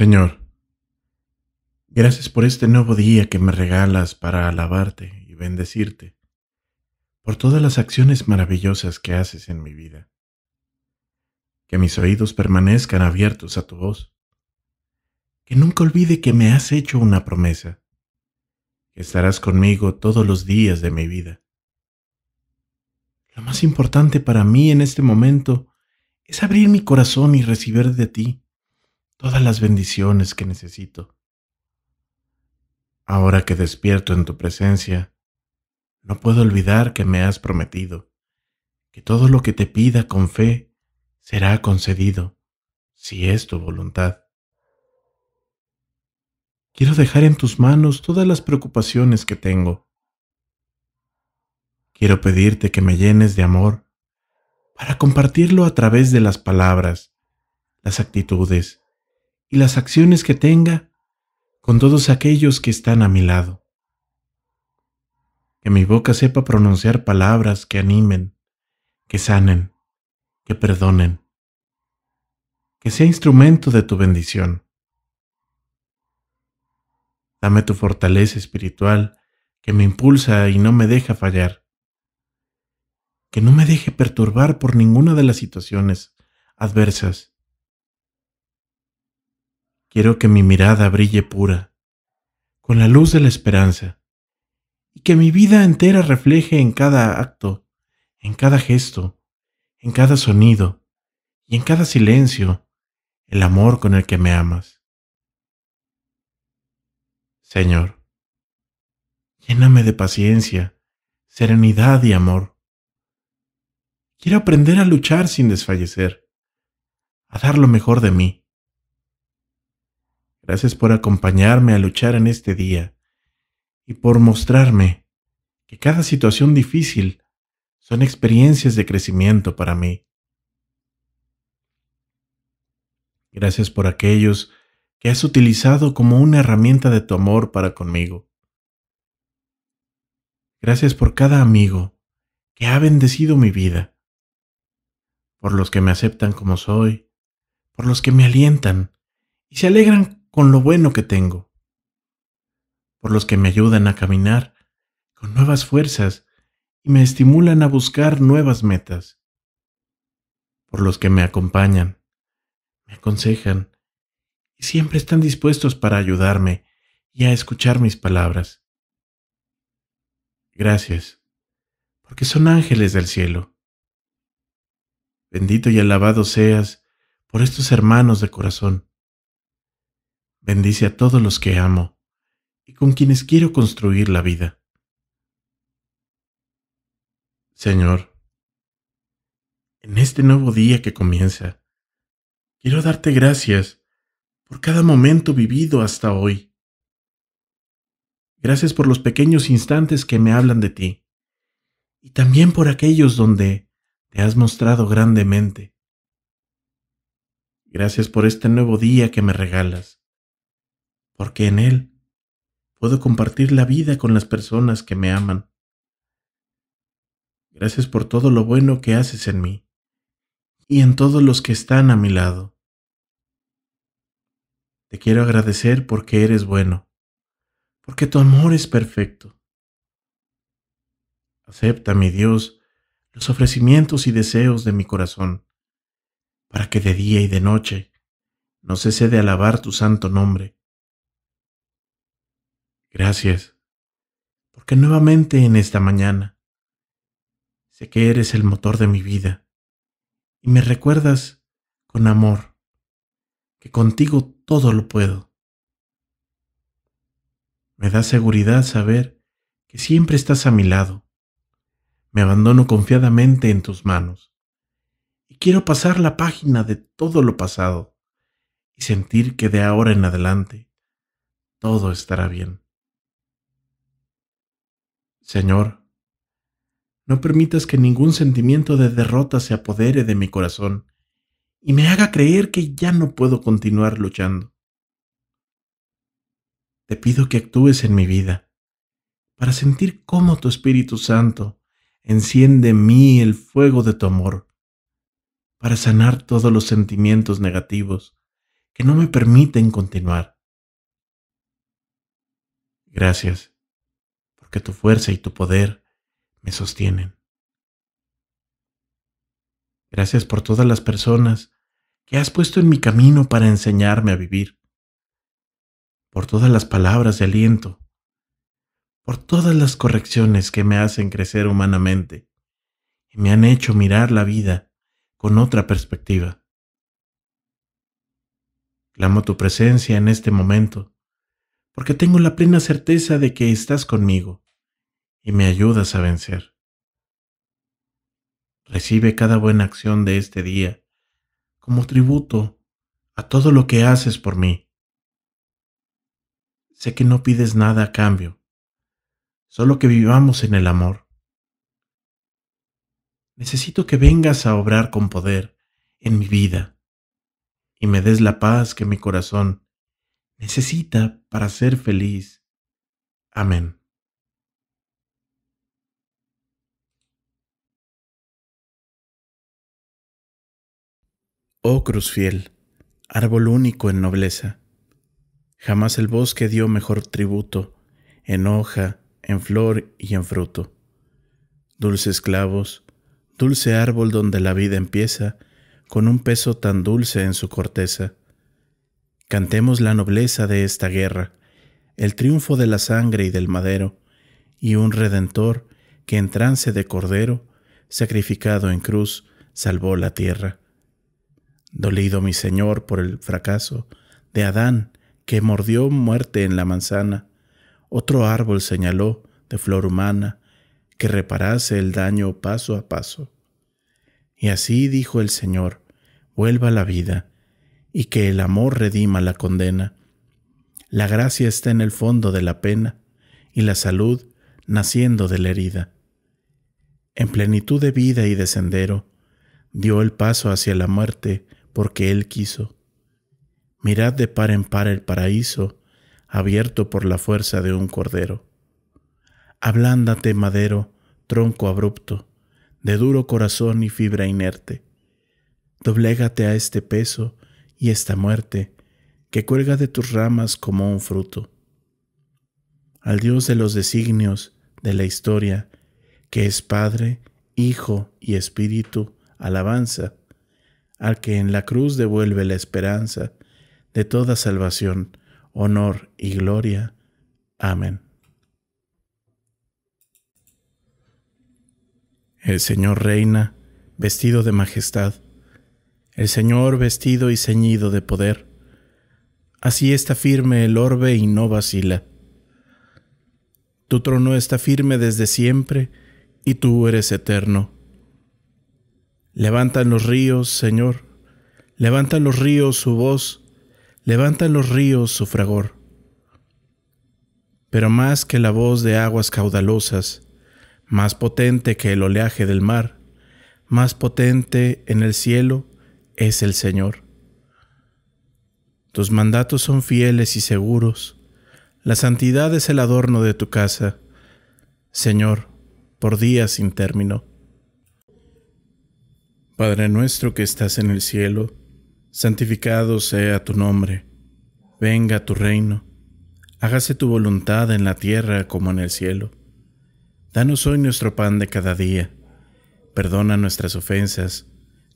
Señor, gracias por este nuevo día que me regalas para alabarte y bendecirte, por todas las acciones maravillosas que haces en mi vida. Que mis oídos permanezcan abiertos a tu voz. Que nunca olvide que me has hecho una promesa, que estarás conmigo todos los días de mi vida. Lo más importante para mí en este momento es abrir mi corazón y recibir de ti todas las bendiciones que necesito. Ahora que despierto en tu presencia, no puedo olvidar que me has prometido, que todo lo que te pida con fe será concedido, si es tu voluntad. Quiero dejar en tus manos todas las preocupaciones que tengo. Quiero pedirte que me llenes de amor para compartirlo a través de las palabras, las actitudes, y las acciones que tenga con todos aquellos que están a mi lado. Que mi boca sepa pronunciar palabras que animen, que sanen, que perdonen. Que sea instrumento de tu bendición. Dame tu fortaleza espiritual que me impulsa y no me deja fallar. Que no me deje perturbar por ninguna de las situaciones adversas Quiero que mi mirada brille pura, con la luz de la esperanza, y que mi vida entera refleje en cada acto, en cada gesto, en cada sonido y en cada silencio el amor con el que me amas. Señor, lléname de paciencia, serenidad y amor. Quiero aprender a luchar sin desfallecer, a dar lo mejor de mí, Gracias por acompañarme a luchar en este día y por mostrarme que cada situación difícil son experiencias de crecimiento para mí. Gracias por aquellos que has utilizado como una herramienta de tu amor para conmigo. Gracias por cada amigo que ha bendecido mi vida, por los que me aceptan como soy, por los que me alientan y se alegran con lo bueno que tengo, por los que me ayudan a caminar con nuevas fuerzas y me estimulan a buscar nuevas metas, por los que me acompañan, me aconsejan y siempre están dispuestos para ayudarme y a escuchar mis palabras. Gracias, porque son ángeles del cielo. Bendito y alabado seas por estos hermanos de corazón bendice a todos los que amo y con quienes quiero construir la vida. Señor, en este nuevo día que comienza, quiero darte gracias por cada momento vivido hasta hoy. Gracias por los pequeños instantes que me hablan de ti y también por aquellos donde te has mostrado grandemente. Gracias por este nuevo día que me regalas porque en Él puedo compartir la vida con las personas que me aman. Gracias por todo lo bueno que haces en mí y en todos los que están a mi lado. Te quiero agradecer porque eres bueno, porque tu amor es perfecto. Acepta, mi Dios, los ofrecimientos y deseos de mi corazón, para que de día y de noche no cese de alabar tu santo nombre Gracias, porque nuevamente en esta mañana sé que eres el motor de mi vida y me recuerdas con amor que contigo todo lo puedo. Me da seguridad saber que siempre estás a mi lado. Me abandono confiadamente en tus manos y quiero pasar la página de todo lo pasado y sentir que de ahora en adelante todo estará bien. Señor, no permitas que ningún sentimiento de derrota se apodere de mi corazón y me haga creer que ya no puedo continuar luchando. Te pido que actúes en mi vida para sentir cómo tu Espíritu Santo enciende en mí el fuego de tu amor, para sanar todos los sentimientos negativos que no me permiten continuar. Gracias que tu fuerza y tu poder me sostienen. Gracias por todas las personas que has puesto en mi camino para enseñarme a vivir, por todas las palabras de aliento, por todas las correcciones que me hacen crecer humanamente y me han hecho mirar la vida con otra perspectiva. Clamo tu presencia en este momento porque tengo la plena certeza de que estás conmigo y me ayudas a vencer. Recibe cada buena acción de este día como tributo a todo lo que haces por mí. Sé que no pides nada a cambio, solo que vivamos en el amor. Necesito que vengas a obrar con poder en mi vida y me des la paz que mi corazón necesita para ser feliz. Amén. Oh cruz fiel, árbol único en nobleza, jamás el bosque dio mejor tributo, en hoja, en flor y en fruto. Dulces clavos, dulce árbol donde la vida empieza, con un peso tan dulce en su corteza, Cantemos la nobleza de esta guerra, el triunfo de la sangre y del madero, y un redentor que en trance de cordero, sacrificado en cruz, salvó la tierra. Dolido mi Señor por el fracaso de Adán, que mordió muerte en la manzana, otro árbol señaló de flor humana que reparase el daño paso a paso. Y así dijo el Señor, vuelva la vida y que el amor redima la condena. La gracia está en el fondo de la pena y la salud naciendo de la herida. En plenitud de vida y de sendero, dio el paso hacia la muerte porque él quiso. Mirad de par en par el paraíso, abierto por la fuerza de un cordero. Ablándate, madero, tronco abrupto, de duro corazón y fibra inerte. Doblégate a este peso y esta muerte que cuelga de tus ramas como un fruto. Al Dios de los designios de la historia, que es Padre, Hijo y Espíritu, alabanza, al que en la cruz devuelve la esperanza de toda salvación, honor y gloria. Amén. El Señor reina, vestido de majestad, el Señor vestido y ceñido de poder. Así está firme el orbe y no vacila. Tu trono está firme desde siempre y tú eres eterno. Levantan los ríos, Señor, levantan los ríos su voz, levantan los ríos su fragor. Pero más que la voz de aguas caudalosas, más potente que el oleaje del mar, más potente en el cielo, es el Señor. Tus mandatos son fieles y seguros. La santidad es el adorno de tu casa, Señor, por días sin término. Padre nuestro que estás en el cielo, santificado sea tu nombre. Venga tu reino. Hágase tu voluntad en la tierra como en el cielo. Danos hoy nuestro pan de cada día. Perdona nuestras ofensas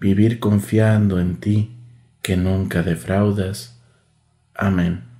vivir confiando en ti, que nunca defraudas. Amén.